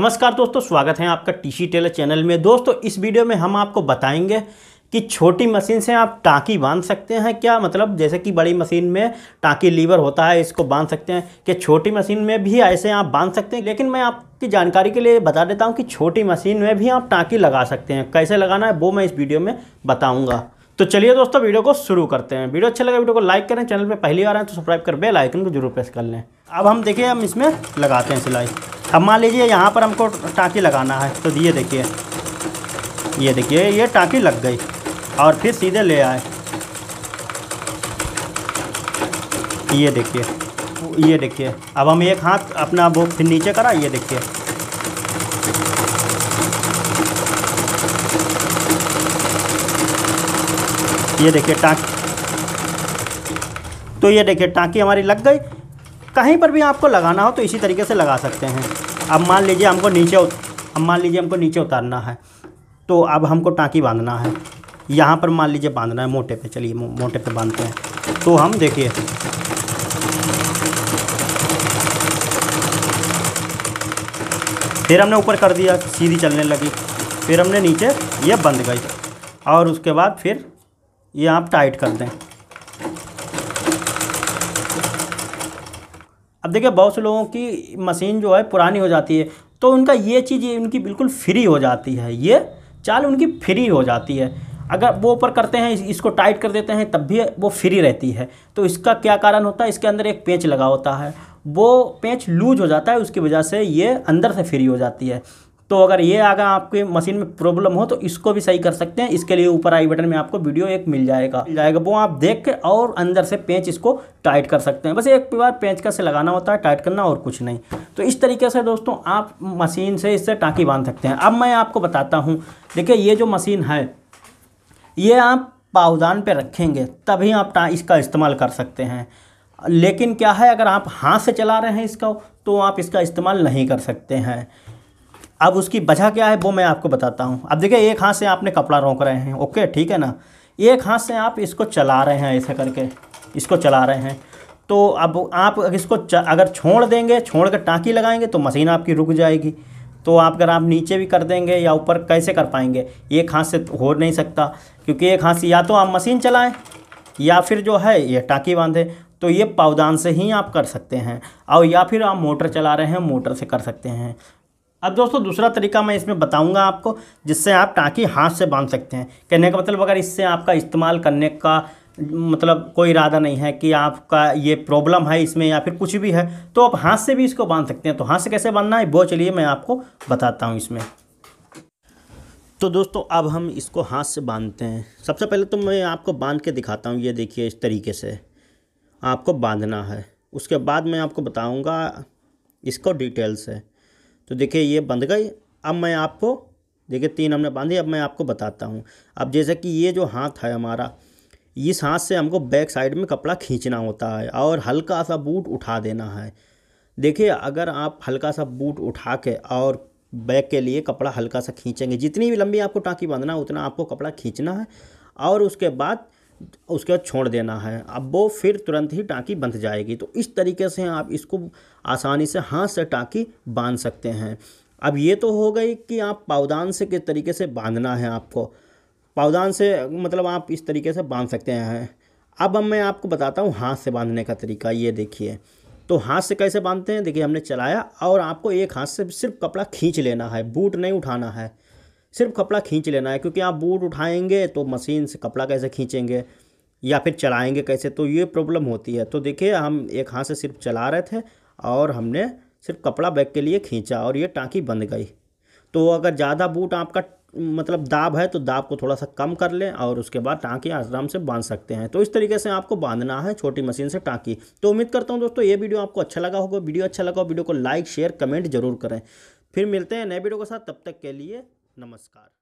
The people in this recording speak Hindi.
नमस्कार दोस्तों स्वागत है आपका टीसी टेलर चैनल में दोस्तों इस वीडियो में हम आपको बताएंगे कि छोटी मशीन से आप टाँकी बांध सकते हैं क्या मतलब जैसे कि बड़ी मशीन में टाँकी लीवर होता है इसको बांध सकते हैं क्या छोटी मशीन में भी ऐसे आप बांध सकते हैं लेकिन मैं आपकी जानकारी के लिए बता देता हूँ कि छोटी मशीन में भी आप टाँकी लगा सकते हैं कैसे लगाना है वो मैं इस वीडियो में बताऊँगा तो चलिए दोस्तों वीडियो को शुरू करते हैं वीडियो अच्छा लगा वीडियो को लाइक करें चैनल पर पहली बार आए तो सब्सक्राइब कर बेल आइकन को जरूर प्रेस कर लें अब हम देखिए हम इसमें लगाते हैं सिलाई अब मान लीजिए यहाँ पर हमको टाँकी लगाना है तो ये देखिए ये देखिए ये टाँकी लग गई और फिर सीधे ले आए ये देखिए ये देखिए अब हम एक हाथ अपना वो फिर नीचे करा ये देखिए ये देखिए टाँकी तो ये देखिए टाँकी हमारी लग गई कहीं पर भी आपको लगाना हो तो इसी तरीके से लगा सकते हैं अब मान लीजिए हमको नीचे अब मान लीजिए हमको नीचे उतारना है तो अब हमको टाँकी बांधना है यहाँ पर मान लीजिए बांधना है मोटे पे चलिए मोटे पे बांधते हैं तो हम देखिए फिर हमने ऊपर कर दिया सीधी चलने लगी फिर हमने नीचे ये बंद गई और उसके बाद फिर ये आप टाइट कर दें अब देखिए बहुत से लोगों की मशीन जो है पुरानी हो जाती है तो उनका ये चीज़ ये उनकी बिल्कुल फ्री हो जाती है ये चाल उनकी फ्री हो जाती है अगर वो ऊपर करते हैं इसको टाइट कर देते हैं तब भी वो फ्री रहती है तो इसका क्या कारण होता है इसके अंदर एक पेंच लगा होता है वो पेंच लूज हो जाता है उसकी वजह से ये अंदर से फ्री हो जाती है तो अगर ये अगर आपके मशीन में प्रॉब्लम हो तो इसको भी सही कर सकते हैं इसके लिए ऊपर आई बटन में आपको वीडियो एक मिल जाएगा मिल जाएगा वो आप देख के और अंदर से पेंच इसको टाइट कर सकते हैं बस एक बार पेंच का से लगाना होता है टाइट करना और कुछ नहीं तो इस तरीके से दोस्तों आप मशीन से इससे टाँकी बांध सकते हैं अब मैं आपको बताता हूँ देखिए ये जो मशीन है ये आप पावदान पर रखेंगे तभी आप इसका इस्तेमाल कर सकते हैं लेकिन क्या है अगर आप हाथ से चला रहे हैं इसका तो आप इसका इस्तेमाल नहीं कर सकते हैं अब उसकी वजह क्या है वो मैं आपको बताता हूँ अब देखिए एक हाथ से आपने कपड़ा रोक रहे हैं ओके ठीक है ना एक हाथ से आप इसको चला रहे हैं ऐसे करके इसको चला रहे हैं तो अब आप इसको अगर छोड़ देंगे छोड़ कर टाँकी लगाएंगे तो मशीन आपकी रुक जाएगी तो आप अगर आप नीचे भी कर देंगे या ऊपर कैसे कर पाएंगे एक हाथ से हो नहीं सकता क्योंकि एक हाथ से या तो आप मशीन चलाएँ या फिर जो है ये टाँकी बांधें तो ये पावदान से ही आप कर सकते हैं और या फिर आप मोटर चला रहे हैं मोटर से कर सकते हैं अब दोस्तों दूसरा तरीका मैं इसमें बताऊंगा आपको जिससे आप टाँकी हाथ से बांध सकते हैं कहने का मतलब अगर इससे आपका इस्तेमाल करने का मतलब कोई इरादा नहीं है कि आपका ये प्रॉब्लम है इसमें या फिर कुछ भी है तो आप हाथ से भी इसको बांध सकते हैं तो हाथ से कैसे बांधना है वो चलिए मैं आपको बताता हूँ इसमें तो दोस्तों अब हम इसको हाथ से बांधते हैं सबसे पहले तो मैं आपको बांध के दिखाता हूँ ये देखिए इस तरीके से आपको बांधना है उसके बाद मैं आपको बताऊँगा इसको डिटेल से तो देखिए ये बंध गई अब मैं आपको देखिए तीन हमने बांधी अब मैं आपको बताता हूँ अब जैसे कि ये जो हाथ है हमारा इस हाथ से हमको बैक साइड में कपड़ा खींचना होता है और हल्का सा बूट उठा देना है देखिए अगर आप हल्का सा बूट उठा के और बैक के लिए कपड़ा हल्का सा खींचेंगे जितनी भी लंबी आपको टाँकी बांधना है उतना आपको कपड़ा खींचना है और उसके बाद उसके बाद छोड़ देना है अब वो फिर तुरंत ही टाँकी बंध जाएगी तो इस तरीके से आप इसको आसानी से हाथ से टाँकी बांध सकते हैं अब ये तो हो गई कि आप पावदान से किस तरीके से बांधना है आपको पावदान से मतलब आप इस तरीके से बांध सकते हैं अब अब मैं आपको बताता हूँ हाथ से बांधने का तरीका ये देखिए तो हाथ से कैसे बांधते हैं देखिए हमने चलाया और आपको एक हाथ से सिर्फ कपड़ा खींच लेना है बूट नहीं उठाना है सिर्फ कपड़ा खींच लेना है क्योंकि आप बूट उठाएंगे तो मशीन से कपड़ा कैसे खींचेंगे या फिर चलाएंगे कैसे तो ये प्रॉब्लम होती है तो देखिए हम एक हाथ से सिर्फ चला रहे थे और हमने सिर्फ कपड़ा बैग के लिए खींचा और ये टाँकी बंद गई तो अगर ज़्यादा बूट आपका मतलब दाब है तो दाब को थोड़ा सा कम कर लें और उसके बाद टाँकी आराम से बांध सकते हैं तो इस तरीके से आपको बांधना है छोटी मशीन से टाँकी तो उम्मीद करता हूँ दोस्तों ये वीडियो आपको अच्छा लगा होगा वीडियो अच्छा लगा हो वीडियो को लाइक शेयर कमेंट जरूर करें फिर मिलते हैं नए वीडियो के साथ तब तक के लिए नमस्कार